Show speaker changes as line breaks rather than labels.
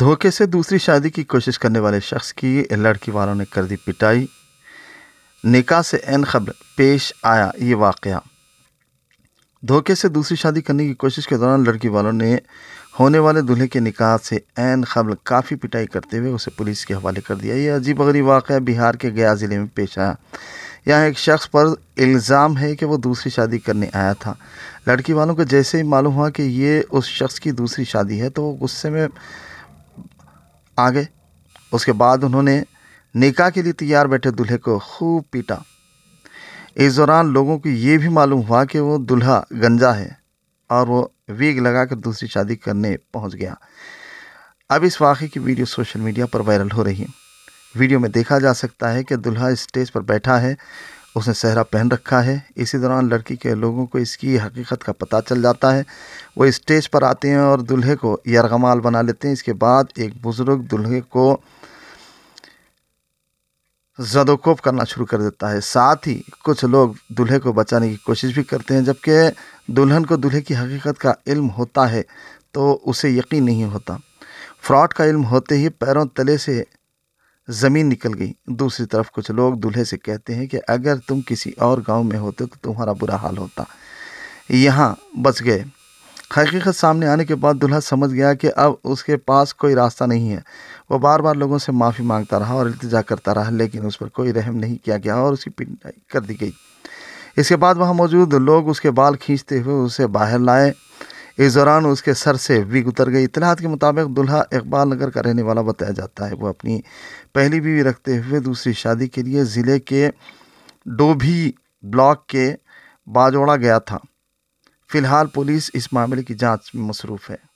धोखे से दूसरी शादी की कोशिश करने वाले शख्स की लड़की वालों ने कर दी पिटाई निकाह से एन खबर पेश आया ये वाक़ धोखे से दूसरी शादी करने की कोशिश के दौरान लड़की वालों ने होने वाले दूल्हे के निकाह से एन खबर काफ़ी पिटाई करते हुए उसे पुलिस के हवाले कर दिया यह अजीब अगरी वाक़ बिहार के गया ज़िले में पेश आया यहाँ एक शख्स पर इल्ज़ाम है कि वो दूसरी शादी करने आया था लड़की वालों को जैसे ही मालूम हुआ कि ये उस शख्स की दूसरी शादी है तो वो गुस्से में आ गए उसके बाद उन्होंने निकाह के लिए तैयार बैठे दूल्हे को खूब पीटा इस दौरान लोगों को ये भी मालूम हुआ कि वो दूल्हा गंजा है और वो वीग लगाकर दूसरी शादी करने पहुंच गया अब इस वाक़े की वीडियो सोशल मीडिया पर वायरल हो रही है वीडियो में देखा जा सकता है कि दूल्हा स्टेज पर बैठा है उसने सहरा पहन रखा है इसी दौरान लड़की के लोगों को इसकी हकीकत का पता चल जाता है वो स्टेज पर आते हैं और दुल्हे को यरगमाल बना लेते हैं इसके बाद एक बुज़ुर्ग दुल्हे को जदोकोप करना शुरू कर देता है साथ ही कुछ लोग दूल्हे को बचाने की कोशिश भी करते हैं जबकि दुल्हन को दूल्हे की हकीकत का इल्म होता है तो उसे यकीन नहीं होता फ्रॉड का इल्म होते ही पैरों तले से ज़मीन निकल गई दूसरी तरफ कुछ लोग दूल्हे से कहते हैं कि अगर तुम किसी और गांव में होते तो तुम्हारा बुरा हाल होता यहाँ बच गए हकीकत सामने आने के बाद दुल्हा समझ गया कि अब उसके पास कोई रास्ता नहीं है वो बार बार लोगों से माफ़ी मांगता रहा और इल्तजा करता रहा लेकिन उस पर कोई रहम नहीं किया गया और उसकी पिटाई कर दी गई इसके बाद वहाँ मौजूद लोग उसके बाल खींचते हुए उसे बाहर लाए इस दौरान उसके सर से भी उतर गई इतलात के मुताबिक दुल्हा इकबाल नगर का रहने वाला बताया जाता है वो अपनी पहली बीवी रखते हुए दूसरी शादी के लिए ज़िले के डोभी ब्लॉक के बाजोड़ा गया था फिलहाल पुलिस इस मामले की जांच में मसरूफ़ है